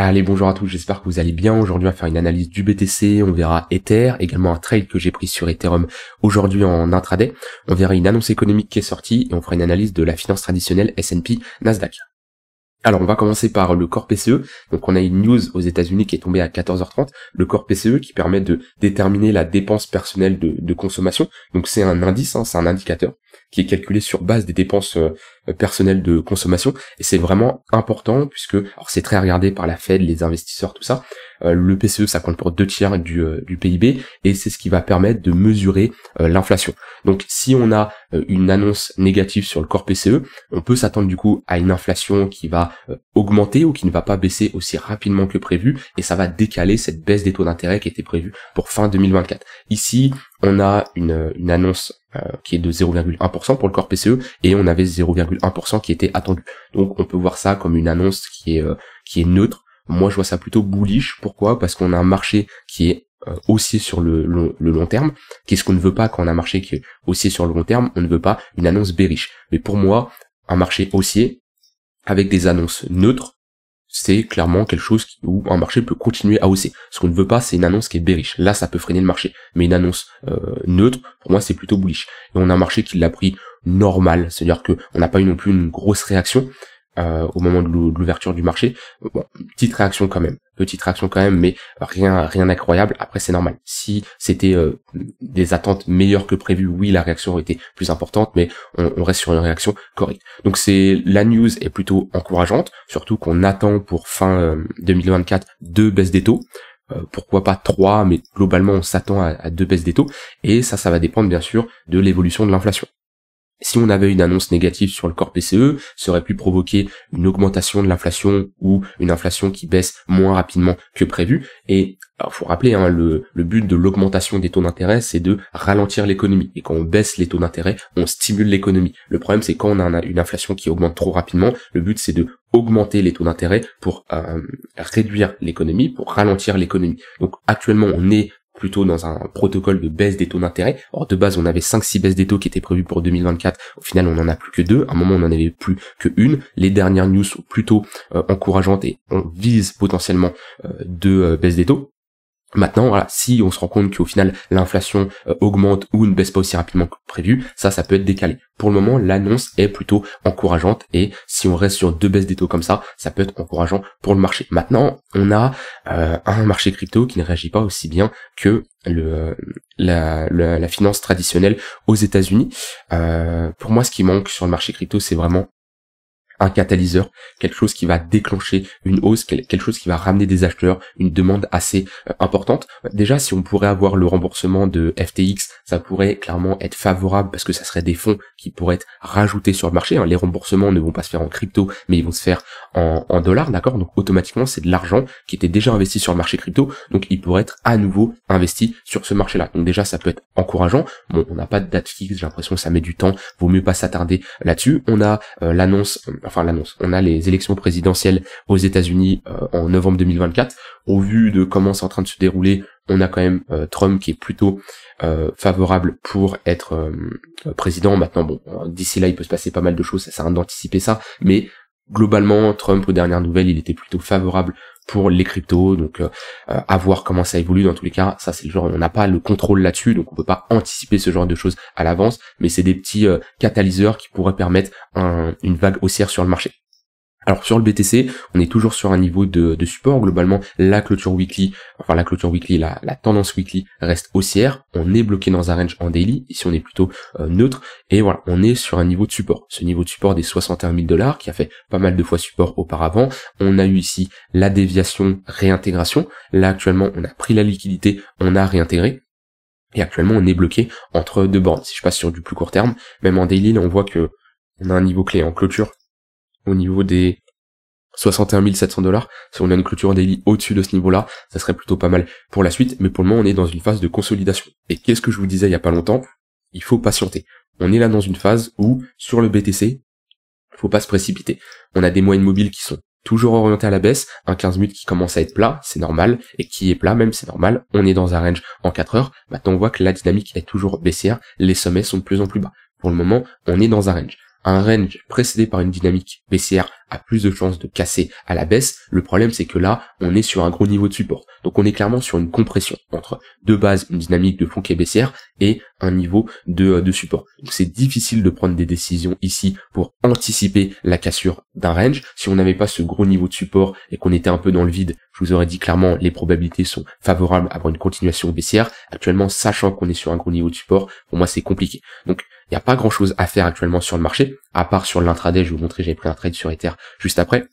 Allez, bonjour à tous, j'espère que vous allez bien. Aujourd'hui, on va faire une analyse du BTC, on verra Ether, également un trade que j'ai pris sur Ethereum aujourd'hui en intraday. On verra une annonce économique qui est sortie et on fera une analyse de la finance traditionnelle S&P Nasdaq. Alors on va commencer par le corps PCE. Donc on a une news aux États-Unis qui est tombée à 14h30, le corps PCE qui permet de déterminer la dépense personnelle de, consommation. Donc c'est un indice, hein, c'est un indicateur qui est calculé sur base des dépenses euh, personnelles de consommation. Et c'est vraiment important puisque, alors c'est très regardé par la Fed, les investisseurs, tout ça. Euh, le PCE, ça compte pour deux tiers du, euh, du PIB et c'est ce qui va permettre de mesurer l'inflation. Donc si on a une annonce négative sur le corps PCE, on peut s'attendre du coup à une inflation qui va augmenter ou qui ne va pas baisser aussi rapidement que prévu et ça va décaler cette baisse des taux d'intérêt qui était prévue pour fin 2024. Ici, on a une, annonce euh, qui est de 0,1% pour le corps PCE et on avait 0,1% qui était attendu. Donc on peut voir ça comme une annonce qui est euh, qui est neutre. Moi je vois ça plutôt bullish. Pourquoi Parce qu'on a un marché qui est euh, haussier sur le long, le long terme. Qu'est-ce qu'on ne veut pas quand on a un marché qui est haussier sur le long terme On ne veut pas une annonce bearish. Mais pour moi, un marché haussier avec des annonces neutres, c'est clairement quelque chose où un marché peut continuer à hausser. Ce qu'on ne veut pas, c'est une annonce qui est bearish. Là, ça peut freiner le marché. Mais une annonce euh, neutre, pour moi, c'est plutôt bullish. Et on a un marché qui l'a pris normal, c'est-à-dire qu'on n'a pas eu non plus une grosse réaction. Euh, au moment de l'ouverture du marché. Bon, petite réaction quand même, petite réaction quand même, mais rien rien d'incroyable. Après, c'est normal. Si c'était euh, des attentes meilleures que prévues, oui, la réaction aurait été plus importante, mais on, reste sur une réaction correcte. Donc c'est la news est plutôt encourageante, surtout qu'on attend pour fin 2024 euh, deux baisses des taux pourquoi pas trois, mais globalement on s'attend à, deux baisses des taux, et ça, ça va dépendre bien sûr de l'évolution de l'inflation si on avait une annonce négative sur le corps PCE, ça aurait pu provoquer une augmentation de l'inflation ou une inflation qui baisse moins rapidement que prévu. Et il faut rappeler, hein, le, but de l'augmentation des taux d'intérêt, c'est de ralentir l'économie. Et quand on baisse les taux d'intérêt, on stimule l'économie. Le problème, c'est quand on a une inflation qui augmente trop rapidement, le but, c'est de augmenter les taux d'intérêt pour euh, réduire l'économie, pour ralentir l'économie. Donc actuellement, on est plutôt dans un protocole de baisse des taux d'intérêt. Or, de base, on avait 5-6 baisses des taux qui étaient prévues pour 2024. Au final, on n'en a plus que deux. À un moment, on n'en avait plus que une. Les dernières news sont plutôt euh, encourageantes et on vise potentiellement euh, deux euh, baisses des taux. Maintenant, si on se rend compte qu'au final l'inflation euh, augmente ou ne baisse pas aussi rapidement que prévu, ça, ça peut être décalé. Pour le moment, l'annonce est plutôt encourageante et si on reste sur deux baisses des taux comme ça, ça peut être encourageant pour le marché. Maintenant, on a euh, un marché crypto qui ne réagit pas aussi bien que le, la, finance traditionnelle aux États-Unis. Euh, pour moi, ce qui manque sur le marché crypto, c'est vraiment un catalyseur, quelque chose qui va déclencher une hausse, quelque chose qui va ramener des acheteurs, une demande assez euh, importante. Déjà, si on pourrait avoir le remboursement de FTX, ça pourrait clairement être favorable parce que ça serait des fonds qui pourraient être rajoutés sur le marché. Hein. Les remboursements ne vont pas se faire en crypto, mais ils vont se faire en, dollars, d'accord Donc automatiquement, c'est de l'argent qui était déjà investi sur le marché crypto, donc il pourrait être à nouveau investi sur ce marché-là. Donc déjà, ça peut être encourageant. Bon, on n'a pas de date fixe, j'ai l'impression que ça met du temps, vaut mieux pas s'attarder là-dessus. On a euh, l'annonce enfin l'annonce, on a les élections présidentielles aux États-Unis euh, en novembre 2024. Au vu de comment c'est en train de se dérouler, on a quand même euh, Trump qui est plutôt euh, favorable pour être président. Maintenant, bon, d'ici là, il peut se passer pas mal de choses, ça sert à d'anticiper ça, mais globalement, Trump, aux dernières nouvelles, il était plutôt favorable pour les cryptos, donc euh, euh, à voir comment ça évolue dans tous les cas, ça c'est le genre, on n'a pas le contrôle là-dessus, donc on peut pas anticiper ce genre de choses à l'avance, mais c'est des petits euh, catalyseurs qui pourraient permettre une vague haussière sur le marché. Alors sur le BTC, on est toujours sur un niveau de, support. Globalement, la clôture weekly, enfin la clôture weekly, la, la, tendance weekly reste haussière. On est bloqué dans un range en daily. Ici, on est plutôt euh, neutre. Et voilà, on est sur un niveau de support. Ce niveau de support des 61 000 dollars qui a fait pas mal de fois support auparavant. On a eu ici la déviation réintégration. Là, actuellement, on a pris la liquidité, on a réintégré. Et actuellement, on est bloqué entre deux bornes. Si je passe sur du plus court terme, même en daily, on voit que on a un niveau clé en clôture au niveau des 61 700 dollars. Si on a une clôture daily au-dessus de ce niveau-là, ça serait plutôt pas mal pour la suite. Mais pour le moment, on est dans une phase de consolidation. Et qu'est-ce que je vous disais il y a pas longtemps Il faut patienter. On est là dans une phase où, sur le BTC, faut pas se précipiter. On a des moyennes mobiles qui sont toujours orientées à la baisse, un 15 minutes qui commence à être plat, c'est normal, et qui est plat même, c'est normal, on est dans un range en 4 heures, maintenant on voit que la dynamique est toujours baissière, les sommets sont de plus en plus bas. Pour le moment, on est dans un range un range précédé par une dynamique baissière a plus de chances de casser à la baisse. Le problème, c'est que là, on est sur un gros niveau de support. Donc on est clairement sur une compression entre de base une dynamique de fond qui est baissière et un niveau euh, de, support. Donc c'est difficile de prendre des décisions ici pour anticiper la cassure d'un range. Si on n'avait pas ce gros niveau de support et qu'on était un peu dans le vide, je vous aurais dit clairement les probabilités sont favorables à avoir une continuation baissière. Actuellement, sachant qu'on est sur un gros niveau de support, pour moi c'est compliqué. Donc il n'y a pas grand chose à faire actuellement sur le marché, à part sur l'intraday, je vais vous montrer, j'ai pris un trade sur Ether juste après.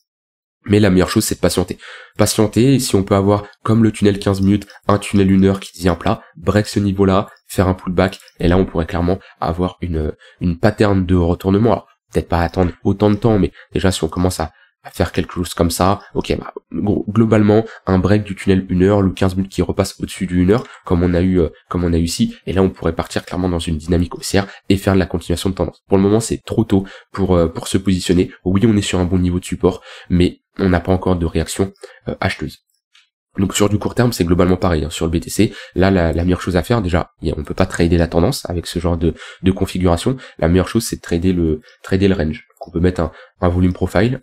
Mais la meilleure chose, c'est de patienter. Patienter, si on peut avoir, comme le tunnel 15 minutes, un tunnel 1 heure qui devient plat, break ce niveau-là, faire un pullback, et là, on pourrait clairement avoir une, une pattern de retournement. Alors, peut-être pas attendre autant de temps, mais déjà, si on commence à, faire quelque chose comme ça. Ok, bah, globalement, un break du tunnel une heure, ou 15 minutes qui repasse au-dessus du 1 heure, comme on a eu, euh, comme on a eu ici. Et là, on pourrait partir clairement dans une dynamique haussière et faire de la continuation de tendance. Pour le moment, c'est trop tôt pour, euh, pour se positionner. Oui, on est sur un bon niveau de support, mais on n'a pas encore de réaction euh, acheteuse. Donc sur du court terme, c'est globalement pareil. Hein, sur le BTC, là, la, meilleure chose à faire, déjà, on ne peut pas trader la tendance avec ce genre de, de configuration. La meilleure chose, c'est de trader le, trader le range. on peut mettre un, un volume profile,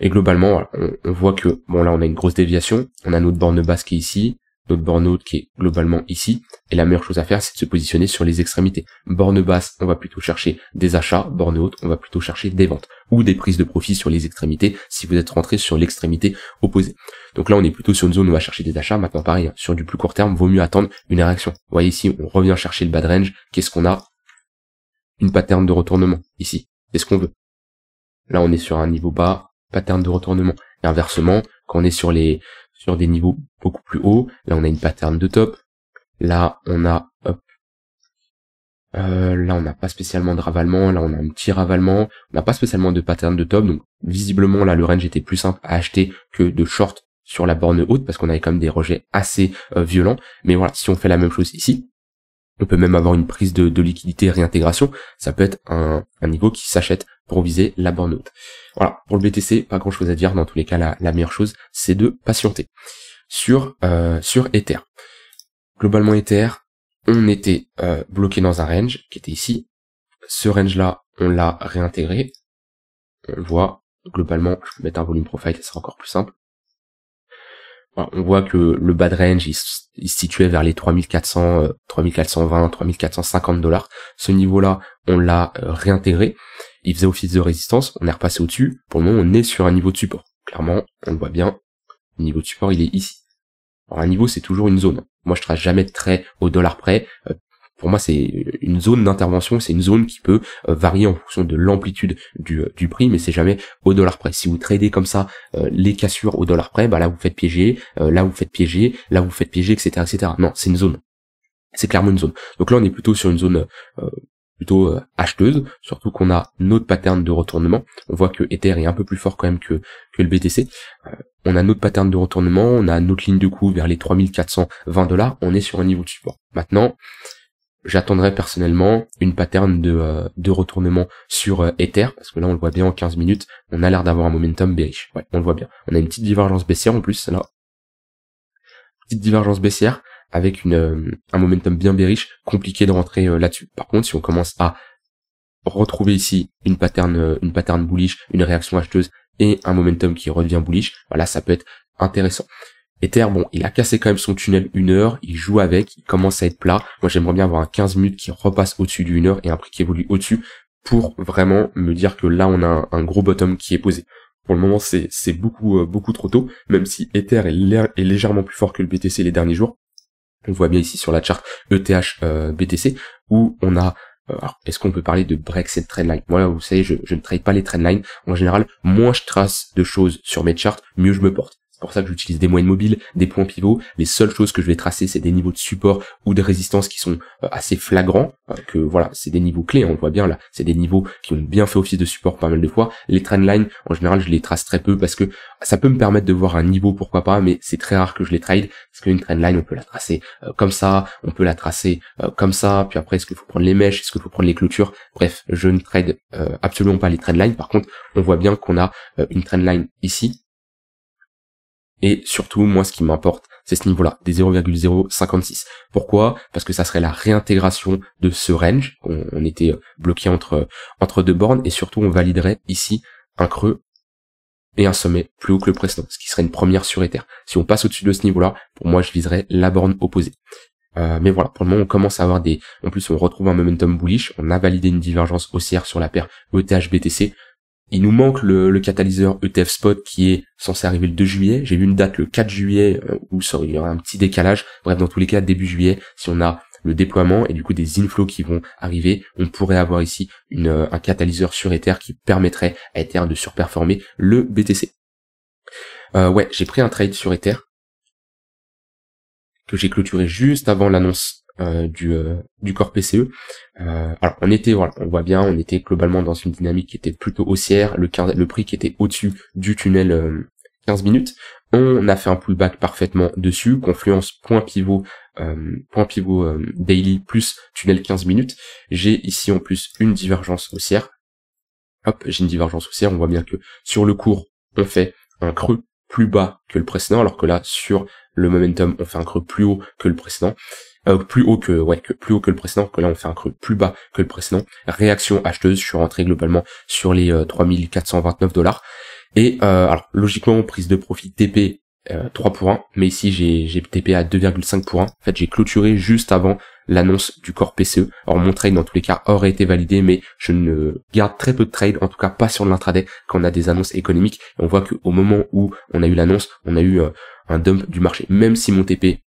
et globalement, on, voit que, bon là on a une grosse déviation, on a notre borne basse qui est ici, notre borne haute qui est globalement ici, et la meilleure chose à faire c'est de se positionner sur les extrémités. Borne basse, on va plutôt chercher des achats, borne haute, on va plutôt chercher des ventes, ou des prises de profit sur les extrémités si vous êtes rentré sur l'extrémité opposée. Donc là on est plutôt sur une zone où on va chercher des achats, maintenant pareil, hein, sur du plus court terme, vaut mieux attendre une réaction. Vous voyez ici, on revient chercher le bad range, qu'est-ce qu'on a Une pattern de retournement, ici, c'est ce qu'on veut. Là on est sur un niveau bas, pattern de retournement. Et inversement, quand on est sur les sur des niveaux beaucoup plus hauts, là on a une pattern de top. Là on a hop, euh, là, on n'a pas spécialement de ravalement. Là, on a un petit ravalement. On n'a pas spécialement de pattern de top. Donc, visiblement, là, le range était plus simple à acheter que de short sur la borne haute parce qu'on avait quand même des rejets assez euh, violents. Mais voilà, si on fait la même chose ici, on peut même avoir une prise de, de liquidité réintégration, ça peut être un, niveau qui s'achète pour viser la borne haute. Voilà, pour le BTC, pas grand chose à dire, dans tous les cas la, la meilleure chose c'est de patienter. Sur, euh, sur Ether. Globalement Ether, on était euh, bloqué dans un range qui était ici. Ce range là, on l'a réintégré. On le voit, globalement, je peux mettre un volume profile, ça sera encore plus simple on voit que le Bad range il, se situait vers les 3400 3420 3450 dollars ce niveau là on l'a euh, réintégré il faisait office de résistance on est repassé au dessus pour le moment on est sur un niveau de support clairement on le voit bien le niveau de support il est ici alors un niveau c'est toujours une zone moi je ne trace jamais de trait au dollar près euh, pour moi, c'est une zone d'intervention, c'est une zone qui peut euh, varier en fonction de l'amplitude euh, du, prix, mais c'est jamais au dollar près. Si vous tradez comme ça euh, les cassures au dollar près, bah là vous faites piéger, là vous faites piéger, là vous faites piéger, etc., etc. Non, c'est une zone. C'est clairement une zone. Donc là, on est plutôt sur une zone plutôt acheteuse, surtout qu'on a notre pattern de retournement. On voit que Ether est un peu plus fort quand même que, que le BTC. on a notre pattern de retournement, on a notre ligne de coût vers les 3420 dollars, on est sur un niveau de support. Maintenant, J'attendrai personnellement une pattern de, euh, de retournement sur euh, Ether, parce que là on le voit bien en 15 minutes, on a l'air d'avoir un momentum bearish. Ouais, on le voit bien. On a une petite divergence baissière en plus, là. Petite divergence baissière avec une, euh, un momentum bien bearish, compliqué de rentrer là-dessus. Par contre, si on commence à retrouver ici une pattern, une pattern bullish, une réaction acheteuse et un momentum qui redevient bullish, voilà, ça peut être intéressant. Ether, bon, il a cassé quand même son tunnel une heure, il joue avec, il commence à être plat. Moi, j'aimerais bien avoir un 15 minutes qui repasse au-dessus d'une heure et un prix qui évolue au-dessus pour vraiment me dire que là, on a un, gros bottom qui est posé. Pour le moment, c'est, beaucoup, euh, beaucoup trop tôt, même si Ether est, légèrement plus fort que le BTC les derniers jours. On voit bien ici sur la charte ETH euh, BTC où on a euh, alors, est-ce qu'on peut parler de break cette trendline Voilà, vous savez, je, ne trade pas les trendlines. En général, moins je trace de choses sur mes charts, mieux je me porte pour ça que j'utilise des moyennes mobiles, des points pivots. Les seules choses que je vais tracer, c'est des niveaux de support ou de résistance qui sont euh, assez flagrants. Euh, que voilà, c'est des niveaux clés, hein, on le voit bien là. C'est des niveaux qui ont bien fait office de support pas mal de fois. Les lines, en général, je les trace très peu parce que ça peut me permettre de voir un niveau, pourquoi pas, mais c'est très rare que je les trade parce qu'une trendline, on peut la tracer euh, comme ça, on peut la tracer comme ça. Puis après, est-ce qu'il faut prendre les mèches, est-ce qu'il faut prendre les clôtures Bref, je ne trade absolument pas les lines. Par contre, on voit bien qu'on a une trendline ici et surtout, moi, ce qui m'importe, c'est ce niveau-là, des 0,056. Pourquoi Parce que ça serait la réintégration de ce range. On, était bloqué entre, entre deux bornes et surtout, on validerait ici un creux et un sommet plus haut que le précédent, ce qui serait une première sur Ether. Si on passe au-dessus de ce niveau-là, pour moi, je viserais la borne opposée. Euh, mais voilà, pour le moment, on commence à avoir des... En plus, on retrouve un momentum bullish, on a validé une divergence haussière sur la paire ETH-BTC. Il nous manque le, catalyseur ETF Spot qui est censé arriver le 2 juillet. J'ai vu une date le 4 juillet euh, où il y aura un petit décalage. Bref, dans tous les cas, début juillet, si on a le déploiement et du coup des inflows qui vont arriver, on pourrait avoir ici une, euh, un catalyseur sur Ether qui permettrait à Ether de surperformer le BTC. Euh, ouais, j'ai pris un trade sur Ether que j'ai clôturé juste avant l'annonce euh, du, euh, du corps PCE. Euh, alors on était, voilà, on voit bien, on était globalement dans une dynamique qui était plutôt haussière, le, le prix qui était au-dessus du tunnel 15 minutes. On a fait un pullback parfaitement dessus, confluence point pivot, point pivot daily plus tunnel 15 minutes. J'ai ici en plus une divergence haussière. Hop, j'ai une divergence haussière, on voit bien que sur le cours, on fait un creux plus bas que le précédent, alors que là, sur le momentum, on fait un creux plus haut que le précédent. Euh, plus haut que ouais que plus haut que le précédent que là on fait un creux plus bas que le précédent réaction acheteuse je suis rentré globalement sur les 3429 euh, dollars et euh, alors logiquement prise de profit TP 3 pour 1 mais ici j'ai TP à 2,5 pour 1 en fait j'ai clôturé juste avant l'annonce du corps PCE alors mon trade dans tous les cas aurait été validé mais je ne garde très peu de trade, en tout cas pas sur l'intraday quand on a des annonces économiques et on voit qu'au moment où on a eu l'annonce on a eu un dump du marché même si mon TP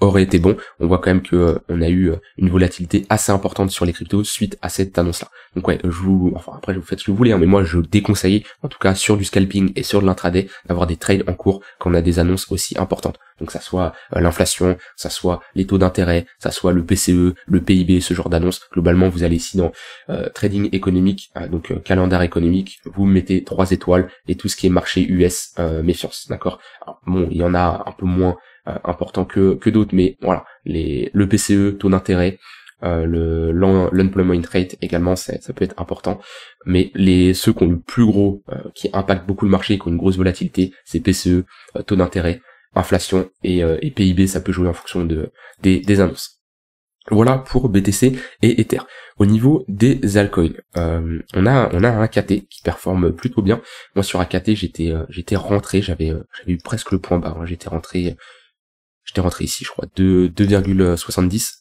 aurait été bon. On voit quand même que euh, on a eu euh, une volatilité assez importante sur les cryptos suite à cette annonce-là. Donc ouais, je vous, enfin après vous faites ce que vous voulez, hein, mais moi je déconseille, en tout cas sur du scalping et sur de l'intraday, d'avoir des trades en cours quand on a des annonces aussi importantes donc ça soit euh, l'inflation, ça soit les taux d'intérêt, ça soit le PCE, le PIB, ce genre d'annonces. Globalement, vous allez ici dans euh, trading économique, hein, donc euh, calendrier économique, vous mettez trois étoiles et tout ce qui est marché US, euh, méfiance, d'accord Bon, il y en a un peu moins important que, que d'autres, mais voilà, les, le PCE, taux d'intérêt, le unemployment rate également ça, ça, peut être important mais les ceux qui ont le plus gros qui impactent beaucoup le marché qui ont une grosse volatilité c'est PCE taux d'intérêt inflation et, euh, PIB, ça peut jouer en fonction de, des, annonces. Voilà pour BTC et Ether. Au niveau des altcoins, euh, on a on a un AKT qui performe plutôt bien. Moi sur AKT j'étais euh, j'étais rentré, j'avais j'avais eu presque le point bas. Hein. J'étais rentré j'étais rentré ici je crois 2,70.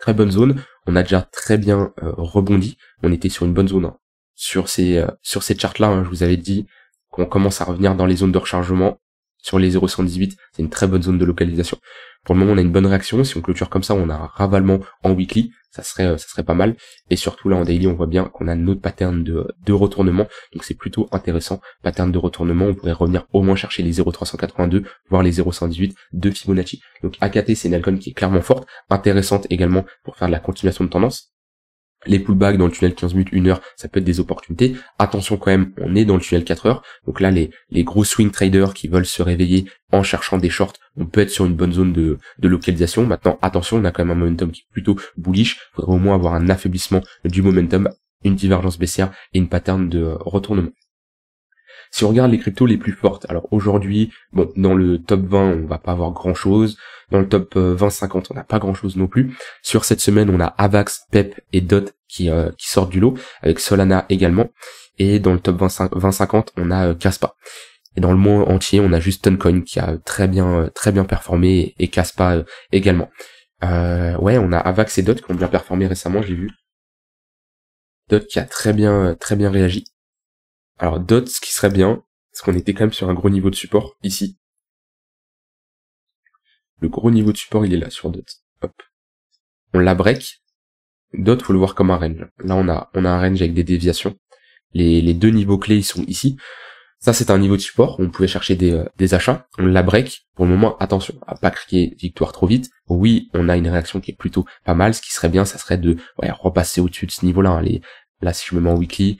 Très bonne zone. On a déjà très bien rebondi. On était sur une bonne zone. Hein. Sur ces sur cette là, hein, je vous avais dit qu'on commence à revenir dans les zones de rechargement sur les 0,118. C'est une très bonne zone de localisation. Pour le moment, on a une bonne réaction. Si on clôture comme ça, on a un ravalement en weekly. Ça serait, euh, ça serait pas mal. Et surtout, là, en daily, on voit bien qu'on a notre pattern de, de retournement. Donc, c'est plutôt intéressant. Pattern de retournement. On pourrait revenir au moins chercher les 0,382, voire les 0,118 de Fibonacci. Donc, AKT, c'est une alcon qui est clairement forte. Intéressante également pour faire de la continuation de tendance les pullbacks dans le tunnel 15 minutes, 1 heure, ça peut être des opportunités. Attention quand même, on est dans le tunnel 4 heures. Donc là, les, les gros swing traders qui veulent se réveiller en cherchant des shorts, on peut être sur une bonne zone de, de localisation. Maintenant, attention, on a quand même un momentum qui est plutôt bullish. Il faudrait au moins avoir un affaiblissement du momentum, une divergence baissière et une pattern de retournement. Si on regarde les cryptos les plus fortes, alors aujourd'hui, bon, dans le top 20, on va pas avoir grand chose. Dans le top 20-50, euh, on n'a pas grand chose non plus. Sur cette semaine, on a Avax, Pep et Dot qui, euh, qui sortent du lot, avec Solana également. Et dans le top 20-50, on a euh, Caspa. Et dans le monde entier, on a juste Toncoin qui a très bien, très bien performé et Caspa également. ouais, on a Avax et Dot qui ont bien performé récemment, j'ai vu. Dot qui a très bien, très bien réagi. Alors DOT, ce qui serait bien, parce qu'on était quand même sur un gros niveau de support ici. Le gros niveau de support, il est là sur Dot. Hop. On la break. Dot, faut le voir comme un range. Là, on a, on a un range avec des déviations. Les, les deux niveaux clés, ils sont ici. Ça, c'est un niveau de support. on pouvait chercher des, euh, des achats. On la break. Pour le moment, attention à pas crier victoire trop vite. Oui, on a une réaction qui est plutôt pas mal. Ce qui serait bien, ça serait de repasser au-dessus de ce niveau-là. Hein, les, là, si je me mets en weekly,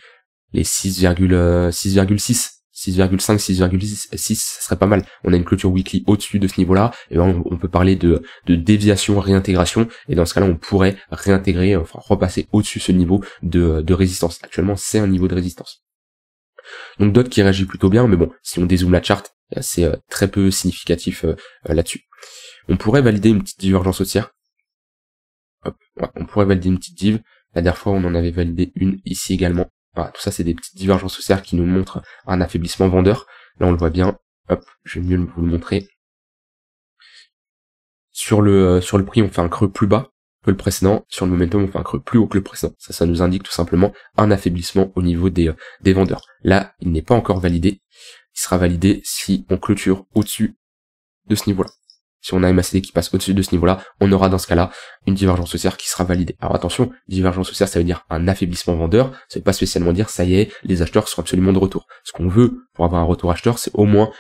les 6,6 6,5, 6,6, ça serait pas mal. On a une clôture weekly au-dessus de ce niveau-là, et ben, on, on, peut parler de, de, déviation, réintégration, et dans ce cas-là, on pourrait réintégrer, euh, enfin repasser au-dessus ce niveau de, résistance. Actuellement, c'est un niveau de résistance. Donc d'autres qui réagit plutôt bien, mais bon, si on dézoome la charte, c'est euh, très peu significatif euh, là-dessus. On pourrait valider une petite divergence haussière. on pourrait valider une petite div. La dernière fois, on en avait validé une ici également. Voilà, tout ça, c'est des petites divergences sociales qui nous montrent un affaiblissement vendeur. Là, on le voit bien. Hop, je vais mieux vous le montrer. Sur le, euh, sur le prix, on fait un creux plus bas que le précédent. Sur le momentum, on fait un creux plus haut que le précédent. Ça, ça nous indique tout simplement un affaiblissement au niveau des, euh, des vendeurs. Là, il n'est pas encore validé. Il sera validé si on clôture au-dessus de ce niveau-là si on a MACD qui passe au-dessus de ce niveau-là, on aura dans ce cas-là une divergence haussière qui sera validée. Alors attention, divergence haussière, ça veut dire un affaiblissement vendeur, ça veut pas spécialement dire ça y est, les acheteurs sont absolument de retour. Ce qu'on veut pour avoir un retour acheteur, c'est au moins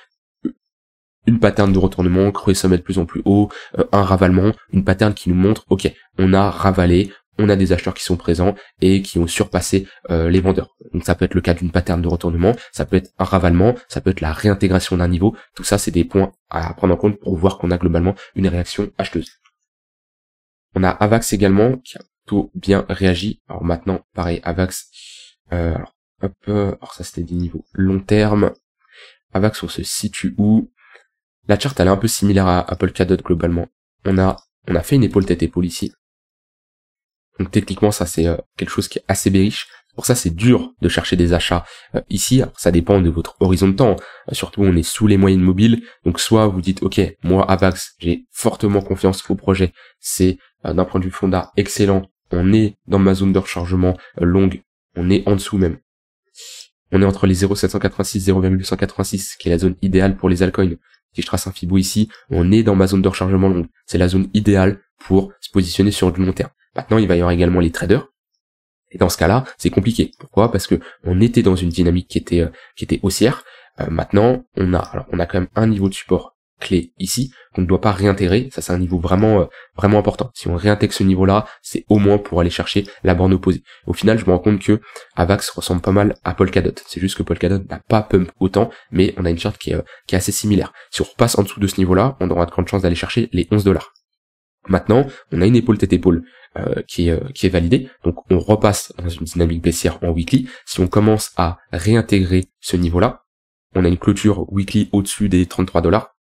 une pattern de retournement, creuser sommet de plus en plus haut, euh, un ravalement, une pattern qui nous montre, ok, on a ravalé, on a des acheteurs qui sont présents et qui ont surpassé euh, les vendeurs. Donc ça peut être le cas d'une pattern de retournement, ça peut être un ravalement, ça peut être la réintégration d'un niveau. Tout ça, c'est des points à prendre en compte pour voir qu'on a globalement une réaction acheteuse. On a Avax également qui a plutôt bien réagi. Alors maintenant, pareil, Avax. Euh, alors, alors ça c'était des niveaux long terme. Avax, on se situe où La charte, elle est un peu similaire à Apple Cadot globalement. On a, on a fait une épaule tête épaule ici. Donc techniquement, ça c'est euh, quelque chose qui est assez bériche. Pour ça, c'est dur de chercher des achats euh, ici. Ça dépend de votre horizon de temps. Euh, surtout, on est sous les moyennes mobiles. Donc, soit vous dites, OK, moi, Avax, j'ai fortement confiance au projet. C'est d'un point de vue fonda excellent. On est dans ma zone de rechargement longue. On est en dessous même. On est entre les 0,786 0.286, qui est la zone idéale pour les altcoins. Si je trace un Fibo ici, on est dans ma zone de rechargement longue. C'est la zone idéale pour se positionner sur du long terme. Maintenant, il va y avoir également les traders. Et dans ce cas-là, c'est compliqué. Pourquoi Parce que on était dans une dynamique qui était euh, qui était haussière. Euh, maintenant, on a alors, on a quand même un niveau de support clé ici qu'on ne doit pas réintégrer. Ça, c'est un niveau vraiment euh, vraiment important. Si on réintègre ce niveau-là, c'est au moins pour aller chercher la borne opposée. Au final, je me rends compte que Avax ressemble pas mal à Polkadot. C'est juste que Polkadot n'a pas pump autant, mais on a une charte qui est, qui est assez similaire. Si on repasse en dessous de ce niveau-là, on aura de grandes chances d'aller chercher les 11 dollars. Maintenant, on a une épaule tête épaule euh, euh, qui, est, validée, donc on repasse dans une dynamique baissière en weekly. Si on commence à réintégrer ce niveau-là, on a une clôture weekly au-dessus des 33 dollars.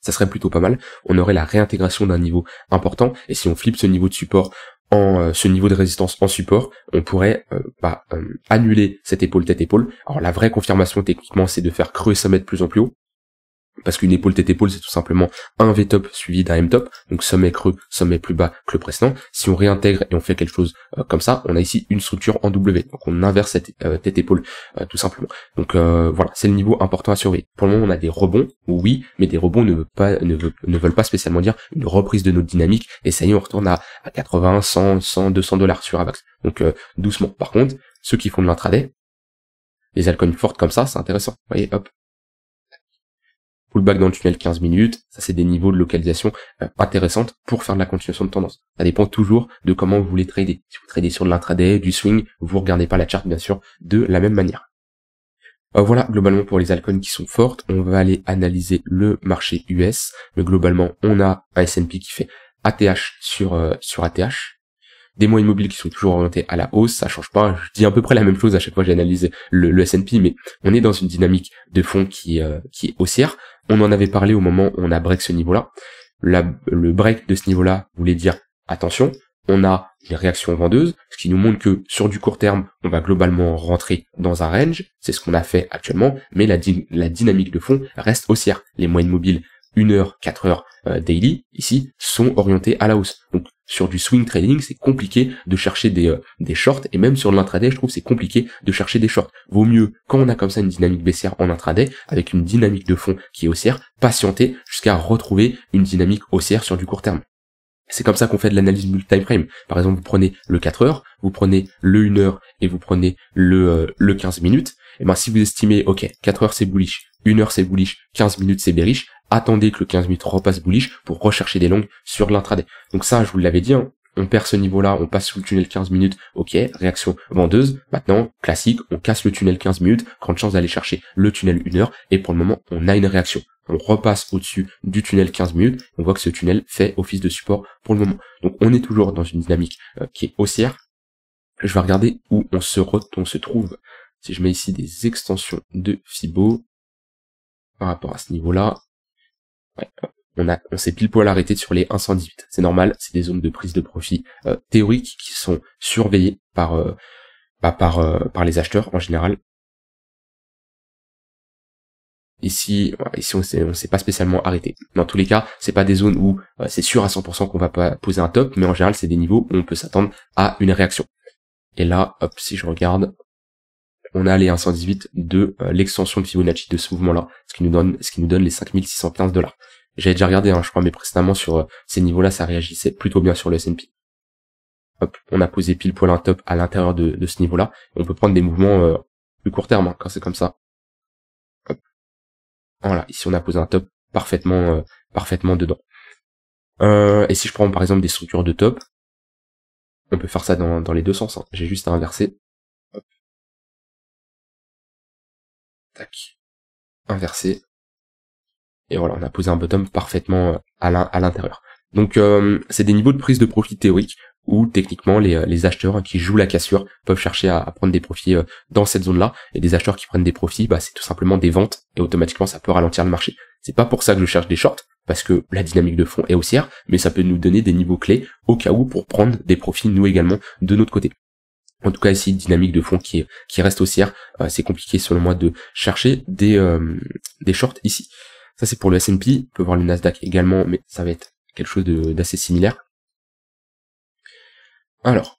Ça serait plutôt pas mal. On aurait la réintégration d'un niveau important. Et si on flippe ce niveau de support en euh, ce niveau de résistance en support, on pourrait bah, annuler cette épaule tête épaule. Alors la vraie confirmation techniquement, c'est de faire creuser sa mètre plus en plus haut. Parce qu'une épaule tête épaule, c'est tout simplement un V top suivi d'un M top, donc sommet creux, sommet plus bas que le précédent. Si on réintègre et on fait quelque chose euh, comme ça, on a ici une structure en W. Donc on inverse cette euh, tête épaule euh, tout simplement. Donc voilà, c'est le niveau important à surveiller. Pour le moment, on a des rebonds, oui, mais des rebonds ne veulent pas, ne, veulent, pas spécialement dire une reprise de notre dynamique. Et ça y est, on retourne à, 80, 100, 100, 200 dollars sur AVAX. Donc doucement. Par contre, ceux qui font de l'intraday, les altcoins fortes comme ça, c'est intéressant. Vous voyez, hop, pullback dans le tunnel 15 minutes, ça c'est des niveaux de localisation euh, intéressantes pour faire de la continuation de tendance. Ça dépend toujours de comment vous voulez trader. Si vous tradez sur de l'intraday, du swing, vous regardez pas la charte bien sûr de la même manière. Euh, voilà globalement pour les alcools qui sont fortes. On va aller analyser le marché US. Mais globalement, on a un S&P qui fait ATH sur euh, sur ATH des moyennes mobiles qui sont toujours orientés à la hausse, ça change pas. Je dis à peu près la même chose à chaque fois que j'analyse le, le S&P, mais on est dans une dynamique de fonds qui, euh, qui est haussière. On en avait parlé au moment où on a break ce niveau-là. le break de ce niveau-là voulait dire attention, on a les réactions vendeuses, ce qui nous montre que sur du court terme, on va globalement rentrer dans un range, c'est ce qu'on a fait actuellement, mais la, la dynamique de fond reste haussière. Les moyennes mobiles 1 heure, 4 heures euh, daily, ici, sont orientées à la hausse. Donc sur du swing trading, c'est compliqué de chercher des, euh, des shorts et même sur l'intraday, je trouve c'est compliqué de chercher des shorts. Vaut mieux quand on a comme ça une dynamique baissière en intraday avec une dynamique de fond qui est haussière, patienter jusqu'à retrouver une dynamique haussière sur du court terme. C'est comme ça qu'on fait de l'analyse multi-time frame. Par exemple, vous prenez le 4 heures, vous prenez le 1 heure et vous prenez le, euh, le 15 minutes. Et ben, si vous estimez, ok, 4 heures c'est bullish, une heure c'est bullish, 15 minutes c'est bearish. Attendez que le 15 minutes repasse bullish pour rechercher des longues sur l'intraday. Donc ça, je vous l'avais dit, hein, on perd ce niveau-là, on passe sous le tunnel 15 minutes, ok, réaction vendeuse. Maintenant, classique, on casse le tunnel 15 minutes, grande chance d'aller chercher le tunnel 1 heure, et pour le moment, on a une réaction. On repasse au-dessus du tunnel 15 minutes, on voit que ce tunnel fait office de support pour le moment. Donc on est toujours dans une dynamique euh, qui est haussière. Je vais regarder où on se, on se trouve. Si je mets ici des extensions de Fibo, par rapport à ce niveau-là. on, on s'est pile poil arrêté sur les 118. C'est normal, c'est des zones de prise de profit euh, théoriques qui sont surveillées par, euh, bah, par, euh, par les acheteurs en général. Ici, ici on s'est, s'est pas spécialement arrêté. Dans tous les cas, c'est pas des zones où c'est sûr à 100% qu'on va pas poser un top, mais en général, c'est des niveaux où on peut s'attendre à une réaction. Et là, hop, si je regarde, on a les 118 de euh, l'extension de Fibonacci de ce mouvement-là, ce qui nous donne ce qui nous donne les 5615 dollars. J'avais déjà regardé, hein, je crois, mais précédemment sur euh, ces niveaux-là, ça réagissait plutôt bien sur le S&P. on a posé pile poil un top à l'intérieur de, ce niveau-là. On peut prendre des mouvements euh, plus court terme hein, quand c'est comme ça. Hop. Voilà, ici on a posé un top parfaitement parfaitement dedans. et si je prends par exemple des structures de top, on peut faire ça dans, les deux sens. Hein. J'ai juste à inverser tac, inversé. Et voilà, on a posé un bottom parfaitement euh, à l'intérieur. Donc euh, c'est des niveaux de prise de profit théorique où techniquement euh, les, acheteurs qui jouent la cassure peuvent chercher à, à prendre des profits dans cette zone-là. Et des acheteurs qui prennent des profits, bah, c'est tout simplement des ventes et automatiquement ça peut ralentir le marché. C'est pas pour ça que je cherche des shorts, parce que la dynamique de fond est haussière, mais ça peut nous donner des niveaux clés au cas où pour prendre des profits nous également de notre côté en tout cas ici dynamique de fond qui, qui reste haussière. Euh, c'est compliqué selon moi de chercher des, euh, des shorts ici. Ça c'est pour le S&P, on peut voir le Nasdaq également, mais ça va être quelque chose d'assez similaire. Alors,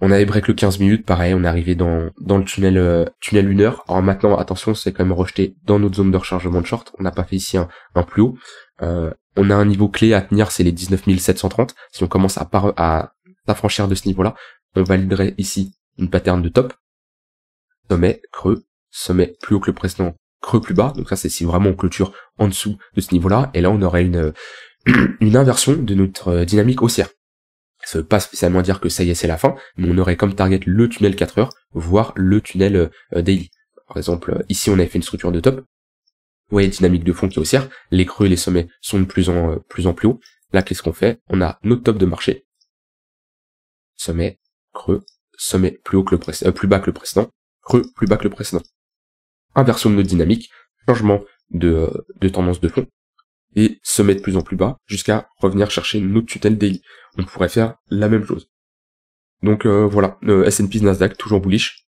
on avait break le 15 minutes, pareil, on est arrivé dans, dans le tunnel euh, tunnel 1 heure. Alors maintenant, attention, c'est quand même rejeté dans notre zone de rechargement de short. On n'a pas fait ici un, plus haut. on a un niveau clé à tenir, c'est les 19 730. Si on commence à, par, à franchir de ce niveau-là on euh, validerait ici une pattern de top, sommet, creux, sommet plus haut que le précédent, creux plus bas. Donc ça, c'est si vraiment on clôture en dessous de ce niveau-là. Et là, on aurait une, euh, une inversion de notre euh, dynamique haussière. Ça veut pas spécialement dire que ça y est, c'est la fin, mais on aurait comme target le tunnel 4 heures, voire le tunnel daily. Par exemple, ici, on avait fait une structure de top. Vous voyez, dynamique de fond qui est haussière. Les creux et les sommets sont de plus en plus, en plus haut. Là, qu'est-ce qu'on fait On a notre top de marché sommet, creux, sommet plus haut que le précédent, euh, plus bas que le précédent, creux plus bas que le précédent. Inversion de notre dynamique, changement de, de tendance de fond, et sommet de plus en plus bas jusqu'à revenir chercher une autre tutelle daily. On pourrait faire la même chose. Donc euh, voilà, euh, S&P Nasdaq toujours bullish,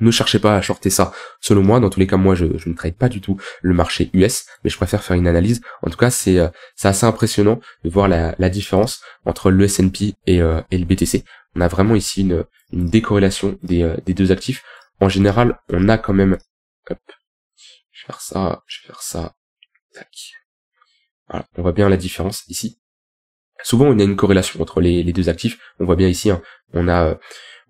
ne cherchez pas à shorter ça. Selon moi, dans tous les cas, moi, je, ne traite pas du tout le marché US, mais je préfère faire une analyse. En tout cas, c'est euh, assez impressionnant de voir la, différence entre le S&P euh, et, le BTC. On a vraiment ici une, une décorrélation euh, des, deux actifs. En général, on a quand même... Hop, je vais faire ça, je vais faire ça. Tac. Voilà, on voit bien la différence ici. Souvent, on a une corrélation entre les, deux actifs. On voit bien ici, hein, on a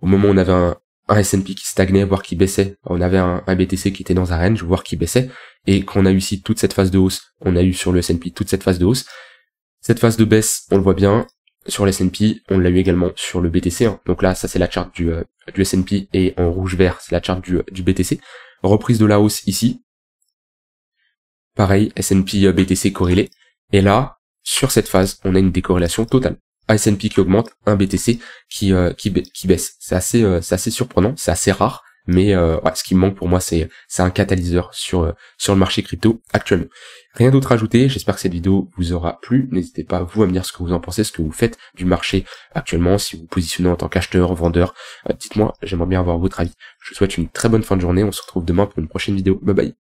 au moment où on avait un, un S&P qui stagnait, voire qui baissait. On avait un, BTC qui était dans un range, voire qui baissait. Et qu'on a eu ici toute cette phase de hausse, on a eu sur le S&P toute cette phase de hausse. Cette phase de baisse, on le voit bien sur le S&P, on l'a eu également sur le BTC. Hein. Donc là, ça c'est la charte du, euh, S&P et en rouge vert, c'est la charte du, euh, BTC. Reprise de la hausse ici. Pareil, S&P euh, BTC corrélé. Et là, sur cette phase, on a une décorrélation totale. S&P qui augmente, un BTC qui euh, qui, baisse. C'est assez euh, c'est assez surprenant, c'est assez rare, mais euh, ce qui me manque pour moi c'est c'est un catalyseur sur sur le marché crypto actuellement. Rien d'autre à ajouter, j'espère que cette vidéo vous aura plu. N'hésitez pas vous à me dire ce que vous en pensez, ce que vous faites du marché actuellement, si vous, vous positionnez en tant qu'acheteur, vendeur. Dites-moi, j'aimerais bien avoir votre avis. Je vous souhaite une très bonne fin de journée, on se retrouve demain pour une prochaine vidéo. Bye bye.